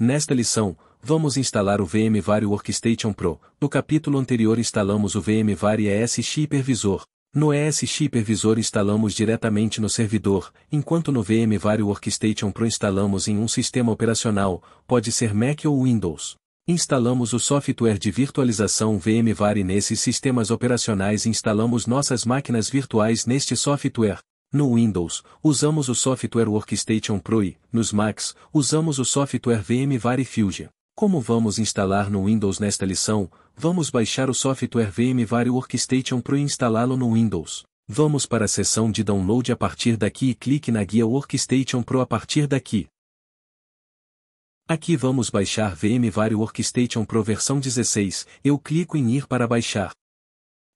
Nesta lição, vamos instalar o VMware Workstation Pro. No capítulo anterior instalamos o VMware ESX Hipervisor. No ESX Hipervisor instalamos diretamente no servidor, enquanto no VMware Workstation Pro instalamos em um sistema operacional, pode ser Mac ou Windows. Instalamos o software de virtualização VMware nesses sistemas operacionais e instalamos nossas máquinas virtuais neste software. No Windows, usamos o software Workstation Pro e, nos Macs, usamos o software VM Fusion. Como vamos instalar no Windows nesta lição, vamos baixar o software VMware Workstation Pro e instalá-lo no Windows. Vamos para a seção de download a partir daqui e clique na guia Workstation Pro a partir daqui. Aqui vamos baixar VMware Workstation Pro versão 16, eu clico em ir para baixar.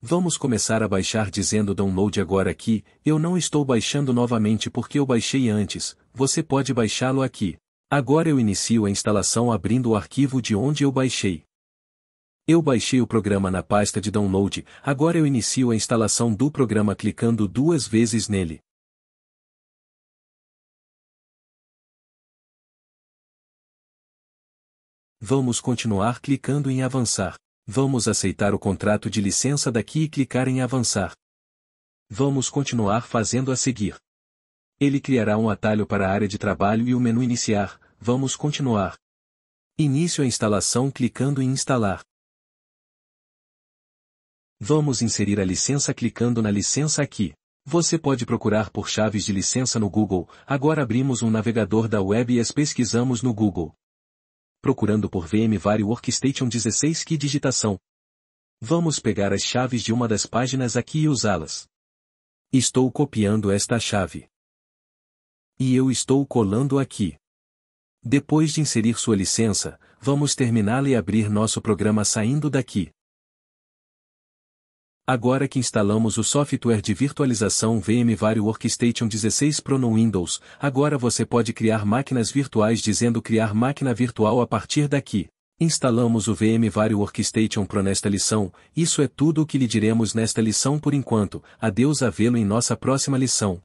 Vamos começar a baixar dizendo download agora aqui, eu não estou baixando novamente porque eu baixei antes, você pode baixá-lo aqui. Agora eu inicio a instalação abrindo o arquivo de onde eu baixei. Eu baixei o programa na pasta de download, agora eu inicio a instalação do programa clicando duas vezes nele. Vamos continuar clicando em avançar. Vamos aceitar o contrato de licença daqui e clicar em avançar. Vamos continuar fazendo a seguir. Ele criará um atalho para a área de trabalho e o menu iniciar, vamos continuar. Início a instalação clicando em instalar. Vamos inserir a licença clicando na licença aqui. Você pode procurar por chaves de licença no Google, agora abrimos um navegador da web e as pesquisamos no Google procurando por VMware Workstation 16 que digitação. Vamos pegar as chaves de uma das páginas aqui e usá-las. Estou copiando esta chave. E eu estou colando aqui. Depois de inserir sua licença, vamos terminá-la e abrir nosso programa saindo daqui. Agora que instalamos o software de virtualização VMware Workstation 16 Pro no Windows, agora você pode criar máquinas virtuais dizendo criar máquina virtual a partir daqui. Instalamos o VMware Workstation Pro nesta lição, isso é tudo o que lhe diremos nesta lição por enquanto, adeus a vê-lo em nossa próxima lição.